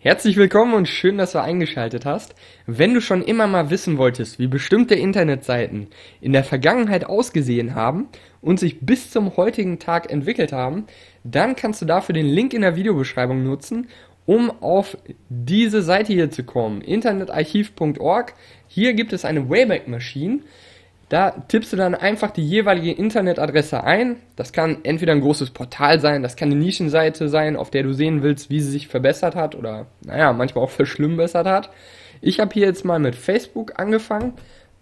Herzlich willkommen und schön, dass du eingeschaltet hast. Wenn du schon immer mal wissen wolltest, wie bestimmte Internetseiten in der Vergangenheit ausgesehen haben und sich bis zum heutigen Tag entwickelt haben, dann kannst du dafür den Link in der Videobeschreibung nutzen, um auf diese Seite hier zu kommen, internetarchiv.org. Hier gibt es eine Wayback maschine da tippst du dann einfach die jeweilige Internetadresse ein. Das kann entweder ein großes Portal sein, das kann eine Nischenseite sein, auf der du sehen willst, wie sie sich verbessert hat oder, naja, manchmal auch verschlimmbessert hat. Ich habe hier jetzt mal mit Facebook angefangen,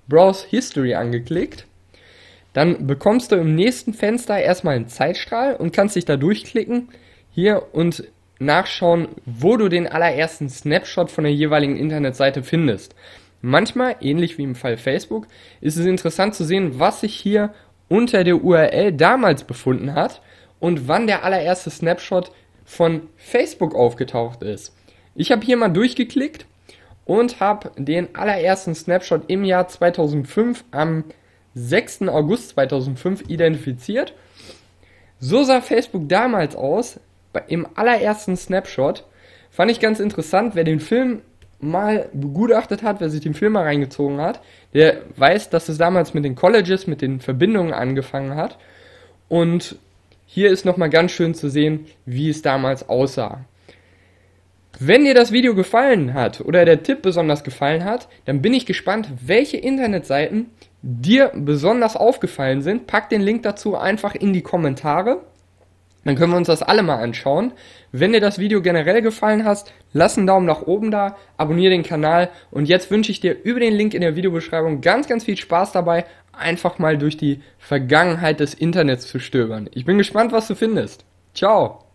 Browse History angeklickt. Dann bekommst du im nächsten Fenster erstmal einen Zeitstrahl und kannst dich da durchklicken hier und nachschauen, wo du den allerersten Snapshot von der jeweiligen Internetseite findest. Manchmal, ähnlich wie im Fall Facebook, ist es interessant zu sehen, was sich hier unter der URL damals befunden hat und wann der allererste Snapshot von Facebook aufgetaucht ist. Ich habe hier mal durchgeklickt und habe den allerersten Snapshot im Jahr 2005 am 6. August 2005 identifiziert. So sah Facebook damals aus, im allerersten Snapshot. Fand ich ganz interessant, wer den Film mal begutachtet hat, wer sich den Film mal reingezogen hat, der weiß, dass es damals mit den Colleges, mit den Verbindungen angefangen hat. Und hier ist nochmal ganz schön zu sehen, wie es damals aussah. Wenn dir das Video gefallen hat oder der Tipp besonders gefallen hat, dann bin ich gespannt, welche Internetseiten dir besonders aufgefallen sind. Pack den Link dazu einfach in die Kommentare. Dann können wir uns das alle mal anschauen. Wenn dir das Video generell gefallen hat, lass einen Daumen nach oben da, abonniere den Kanal und jetzt wünsche ich dir über den Link in der Videobeschreibung ganz, ganz viel Spaß dabei, einfach mal durch die Vergangenheit des Internets zu stöbern. Ich bin gespannt, was du findest. Ciao!